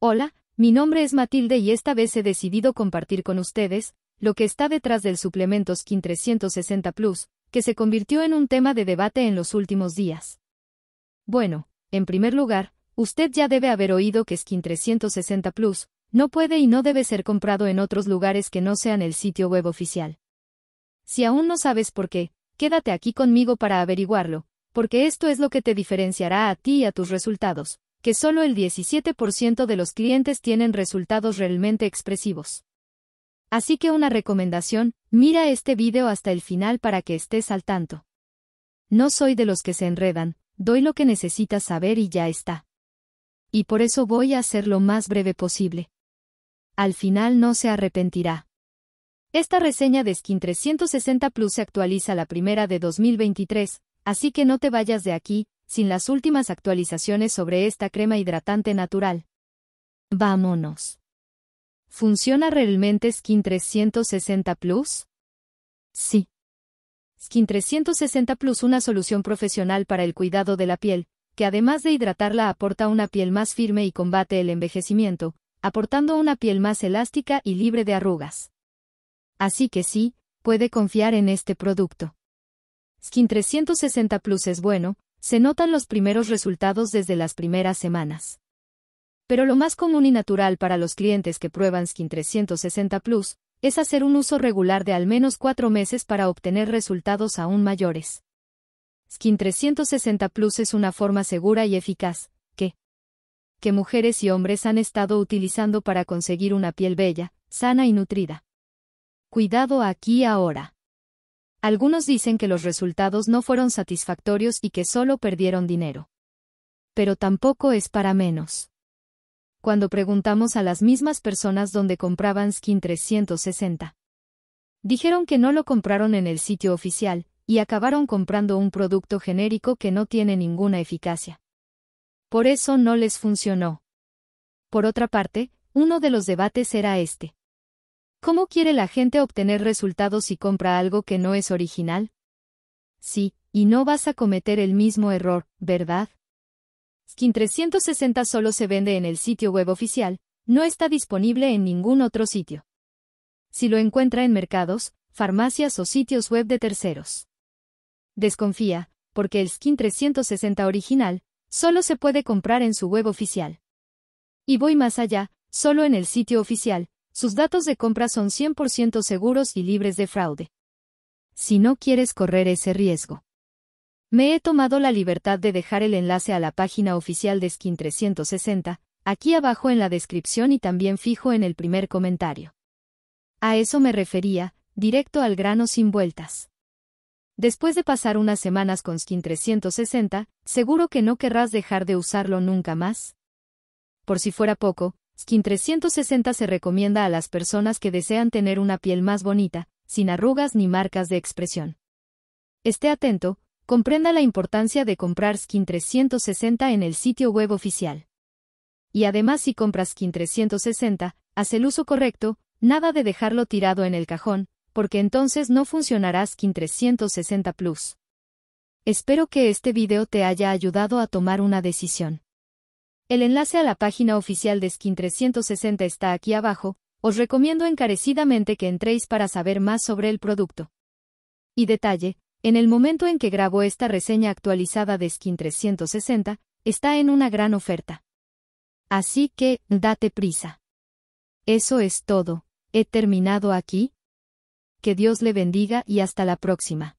Hola, mi nombre es Matilde y esta vez he decidido compartir con ustedes, lo que está detrás del suplemento Skin 360 Plus, que se convirtió en un tema de debate en los últimos días. Bueno, en primer lugar, usted ya debe haber oído que Skin 360 Plus, no puede y no debe ser comprado en otros lugares que no sean el sitio web oficial. Si aún no sabes por qué, quédate aquí conmigo para averiguarlo, porque esto es lo que te diferenciará a ti y a tus resultados, que solo el 17% de los clientes tienen resultados realmente expresivos. Así que una recomendación, mira este video hasta el final para que estés al tanto. No soy de los que se enredan, doy lo que necesitas saber y ya está. Y por eso voy a hacer lo más breve posible. Al final no se arrepentirá. Esta reseña de Skin 360 Plus se actualiza la primera de 2023, así que no te vayas de aquí, sin las últimas actualizaciones sobre esta crema hidratante natural. Vámonos. ¿Funciona realmente Skin 360 Plus? Sí. Skin 360 Plus, una solución profesional para el cuidado de la piel, que además de hidratarla aporta una piel más firme y combate el envejecimiento, aportando una piel más elástica y libre de arrugas. Así que sí, puede confiar en este producto. Skin 360 Plus es bueno, se notan los primeros resultados desde las primeras semanas. Pero lo más común y natural para los clientes que prueban Skin 360 Plus es hacer un uso regular de al menos cuatro meses para obtener resultados aún mayores. Skin 360 Plus es una forma segura y eficaz, que, que mujeres y hombres han estado utilizando para conseguir una piel bella, sana y nutrida. Cuidado aquí ahora. Algunos dicen que los resultados no fueron satisfactorios y que solo perdieron dinero. Pero tampoco es para menos. Cuando preguntamos a las mismas personas dónde compraban Skin 360, dijeron que no lo compraron en el sitio oficial, y acabaron comprando un producto genérico que no tiene ninguna eficacia. Por eso no les funcionó. Por otra parte, uno de los debates era este. ¿Cómo quiere la gente obtener resultados si compra algo que no es original? Sí, y no vas a cometer el mismo error, ¿verdad? Skin 360 solo se vende en el sitio web oficial, no está disponible en ningún otro sitio. Si lo encuentra en mercados, farmacias o sitios web de terceros. Desconfía, porque el Skin 360 original, solo se puede comprar en su web oficial. Y voy más allá, solo en el sitio oficial, sus datos de compra son 100% seguros y libres de fraude. Si no quieres correr ese riesgo. Me he tomado la libertad de dejar el enlace a la página oficial de Skin 360, aquí abajo en la descripción y también fijo en el primer comentario. A eso me refería, directo al grano sin vueltas. Después de pasar unas semanas con Skin 360, seguro que no querrás dejar de usarlo nunca más. Por si fuera poco, Skin 360 se recomienda a las personas que desean tener una piel más bonita, sin arrugas ni marcas de expresión. Esté atento, comprenda la importancia de comprar Skin 360 en el sitio web oficial. Y además si compras Skin 360, haz el uso correcto, nada de dejarlo tirado en el cajón, porque entonces no funcionará Skin 360 Plus. Espero que este video te haya ayudado a tomar una decisión. El enlace a la página oficial de Skin 360 está aquí abajo, os recomiendo encarecidamente que entréis para saber más sobre el producto. Y detalle, en el momento en que grabo esta reseña actualizada de Skin 360, está en una gran oferta. Así que, date prisa. Eso es todo, he terminado aquí. Que Dios le bendiga y hasta la próxima.